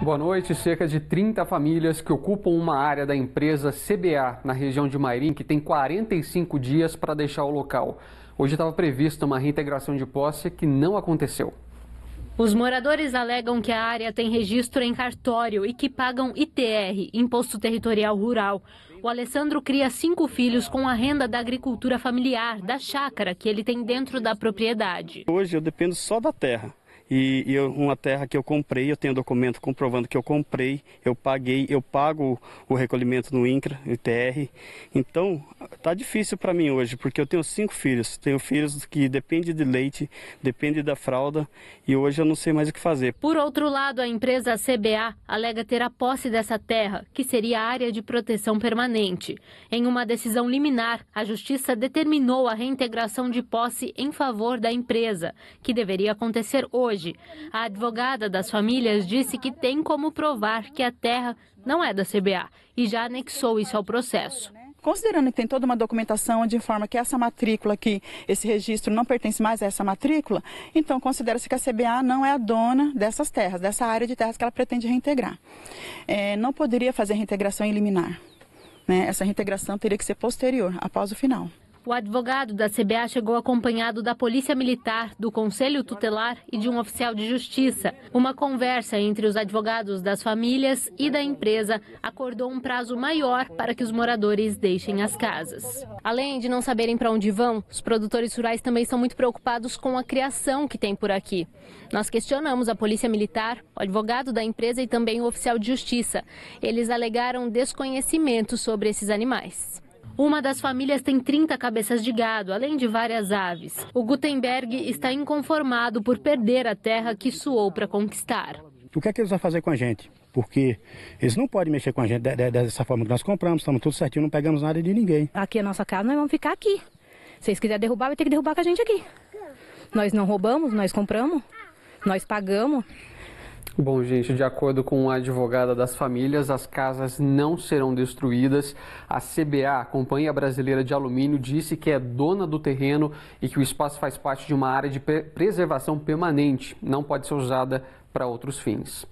Boa noite. Cerca de 30 famílias que ocupam uma área da empresa CBA na região de Mairim, que tem 45 dias para deixar o local. Hoje estava prevista uma reintegração de posse que não aconteceu. Os moradores alegam que a área tem registro em cartório e que pagam ITR, Imposto Territorial Rural. O Alessandro cria cinco filhos com a renda da agricultura familiar, da chácara que ele tem dentro da propriedade. Hoje eu dependo só da terra. E, e eu, uma terra que eu comprei, eu tenho um documento comprovando que eu comprei, eu paguei, eu pago o, recolhimento no INCRA, ITR. Então, tá difícil para mim hoje, porque eu tenho cinco filhos. Tenho filhos que dependem de leite, dependem da fralda, e hoje eu não sei mais o que fazer. Por outro lado, a empresa CBA alega ter a posse dessa terra, que seria área de proteção permanente. Em uma decisão liminar, a justiça determinou a reintegração de posse em favor da empresa, que deveria acontecer hoje hoje. A advogada das famílias disse que tem como provar que a terra não é da CBA e já anexou isso ao processo. Considerando que tem toda uma documentação onde informa que essa matrícula aqui, esse registro não pertence mais a essa matrícula, então considera-se que a CBA não é a dona dessas terras, dessa área de terras que ela pretende reintegrar. É, não poderia fazer reintegração em liminar. Né? Essa reintegração teria que ser posterior, após o final o advogado da CBA chegou acompanhado da Polícia Militar, do Conselho Tutelar e de um oficial de justiça. Uma conversa entre os advogados das famílias e da empresa acordou um prazo maior para que os moradores deixem as casas. Além de não saberem para onde vão, os produtores rurais também são muito preocupados com a criação que tem por aqui. Nós questionamos a Polícia Militar, o advogado da empresa e também o oficial de justiça. Eles alegaram desconhecimento sobre esses animais. Uma das famílias tem 30 cabeças de gado, além de várias aves. O Gutenberg está inconformado por perder a terra que suou para conquistar. O que é que eles vão fazer com a gente? porque eles não podem mexer com a gente dessa forma que nós compramos, estamos tudo certinho, não pegamos nada de ninguém. Aqui é a nossa casa, nós vamos ficar aqui. Se eles quiserem derrubar, vai ter que derrubar com a gente aqui. Nós não roubamos, nós compramos, nós pagamos. Bom, gente, de acordo com a advogada das famílias, as casas não serão destruídas. A CBA, a Companhia Brasileira de Alumínio, disse que é dona do terreno e que o espaço faz parte de uma área de preservação permanente, não pode ser usada para outros fins.